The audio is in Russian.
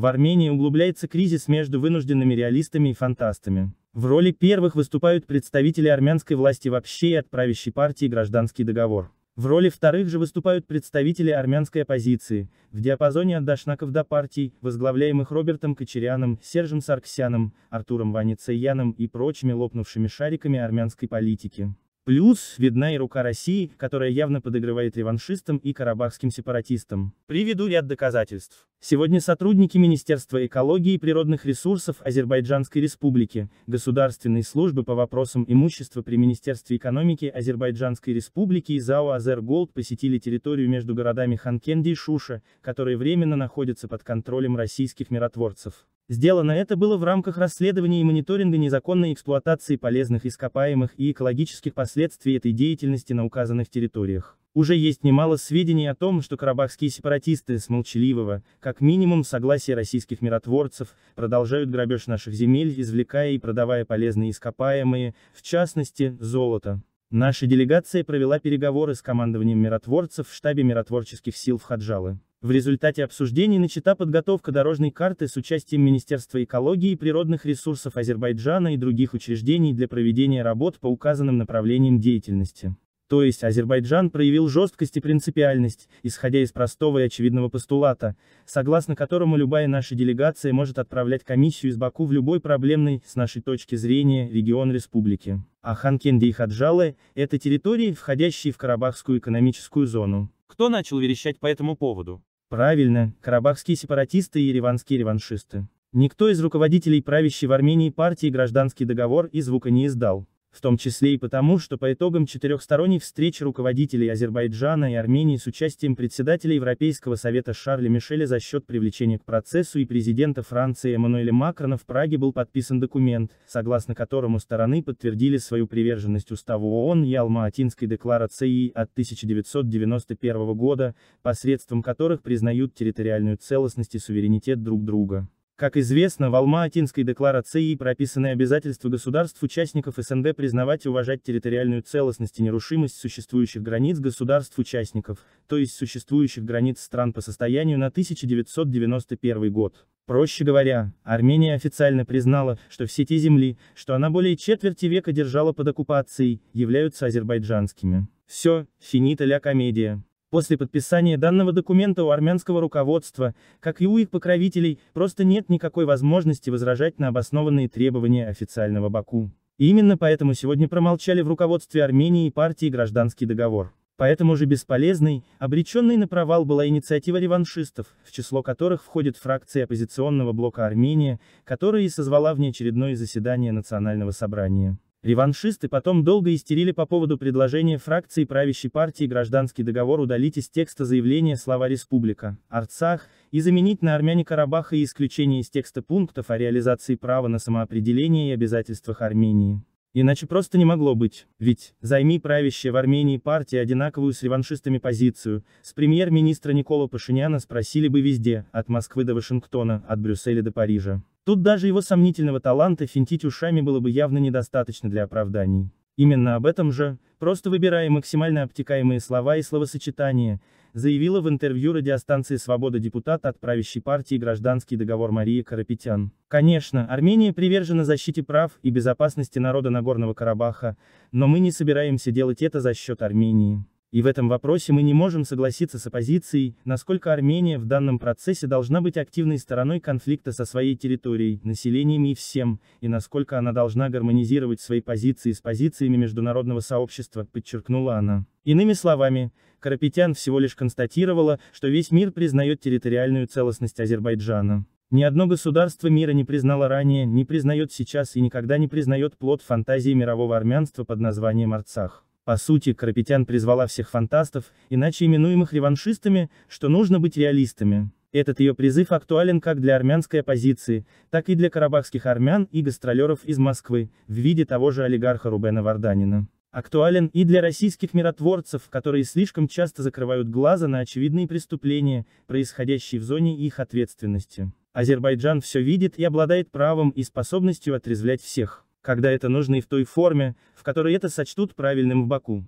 В Армении углубляется кризис между вынужденными реалистами и фантастами. В роли первых выступают представители армянской власти вообще и от правящей партии «Гражданский договор». В роли вторых же выступают представители армянской оппозиции, в диапазоне от дашнаков до партий, возглавляемых Робертом Кочеряном, Сержем Сарксяном, Артуром Ваницаяном и прочими лопнувшими шариками армянской политики. Плюс видна и рука России, которая явно подыгрывает реваншистам и карабахским сепаратистам. Приведу ряд доказательств. Сегодня сотрудники Министерства экологии и природных ресурсов Азербайджанской Республики, Государственной службы по вопросам имущества при Министерстве экономики Азербайджанской Республики и ЗАО «Азерголд» посетили территорию между городами Ханкенди и Шуша, которые временно находятся под контролем российских миротворцев. Сделано это было в рамках расследования и мониторинга незаконной эксплуатации полезных ископаемых и экологических последствий этой деятельности на указанных территориях. Уже есть немало сведений о том, что карабахские сепаратисты с молчаливого, как минимум согласия российских миротворцев, продолжают грабеж наших земель, извлекая и продавая полезные ископаемые, в частности, золото. Наша делегация провела переговоры с командованием миротворцев в штабе миротворческих сил в Хаджалы. В результате обсуждений начата подготовка дорожной карты с участием Министерства экологии и природных ресурсов Азербайджана и других учреждений для проведения работ по указанным направлениям деятельности. То есть Азербайджан проявил жесткость и принципиальность, исходя из простого и очевидного постулата, согласно которому любая наша делегация может отправлять комиссию из Баку в любой проблемный, с нашей точки зрения, регион республики. А Ханкенди и Хаджалы – это территории, входящие в Карабахскую экономическую зону. Кто начал верещать по этому поводу? Правильно, карабахские сепаратисты и ереванские реваншисты. Никто из руководителей правящей в Армении партии гражданский договор и звука не издал в том числе и потому, что по итогам четырехсторонней встречи руководителей Азербайджана и Армении с участием председателя Европейского совета Шарля Мишеля за счет привлечения к процессу и президента Франции Эммануэля Макрона в Праге был подписан документ, согласно которому стороны подтвердили свою приверженность уставу ООН и Алма-Атинской декларации от 1991 года, посредством которых признают территориальную целостность и суверенитет друг друга. Как известно, в Алма-Атинской декларации прописаны обязательства государств-участников СНГ признавать и уважать территориальную целостность и нерушимость существующих границ государств-участников, то есть существующих границ стран по состоянию на 1991 год. Проще говоря, Армения официально признала, что все те земли, что она более четверти века держала под оккупацией, являются азербайджанскими. Все, финита ля комедия. После подписания данного документа у армянского руководства, как и у их покровителей, просто нет никакой возможности возражать на обоснованные требования официального Баку. И именно поэтому сегодня промолчали в руководстве Армении и партии гражданский договор. Поэтому же бесполезной, обреченной на провал была инициатива реваншистов, в число которых входит фракция оппозиционного блока Армения, которая и созвала внеочередное заседание Национального собрания. Реваншисты потом долго истерили по поводу предложения фракции правящей партии гражданский договор удалить из текста заявления слова «республика», «Арцах» и заменить на «армяне Карабаха» и исключение из текста пунктов о реализации права на самоопределение и обязательствах Армении. Иначе просто не могло быть, ведь, займи правящая в Армении партия одинаковую с реваншистами позицию, с премьер-министра Никола Пашиняна спросили бы везде, от Москвы до Вашингтона, от Брюсселя до Парижа. Тут даже его сомнительного таланта финтить ушами было бы явно недостаточно для оправданий. Именно об этом же, просто выбирая максимально обтекаемые слова и словосочетания, заявила в интервью радиостанции «Свобода» депутат от правящей партии «Гражданский договор» Мария Карапетян. Конечно, Армения привержена защите прав и безопасности народа Нагорного Карабаха, но мы не собираемся делать это за счет Армении. И в этом вопросе мы не можем согласиться с оппозицией, насколько Армения в данном процессе должна быть активной стороной конфликта со своей территорией, населением и всем, и насколько она должна гармонизировать свои позиции с позициями международного сообщества, подчеркнула она. Иными словами, Карапетян всего лишь констатировала, что весь мир признает территориальную целостность Азербайджана. Ни одно государство мира не признало ранее, не признает сейчас и никогда не признает плод фантазии мирового армянства под названием Арцах. По сути, Карапетян призвала всех фантастов, иначе именуемых реваншистами, что нужно быть реалистами. Этот ее призыв актуален как для армянской оппозиции, так и для карабахских армян и гастролеров из Москвы, в виде того же олигарха Рубена Варданина. Актуален и для российских миротворцев, которые слишком часто закрывают глаза на очевидные преступления, происходящие в зоне их ответственности. Азербайджан все видит и обладает правом и способностью отрезвлять всех когда это нужно и в той форме, в которой это сочтут правильным в Баку.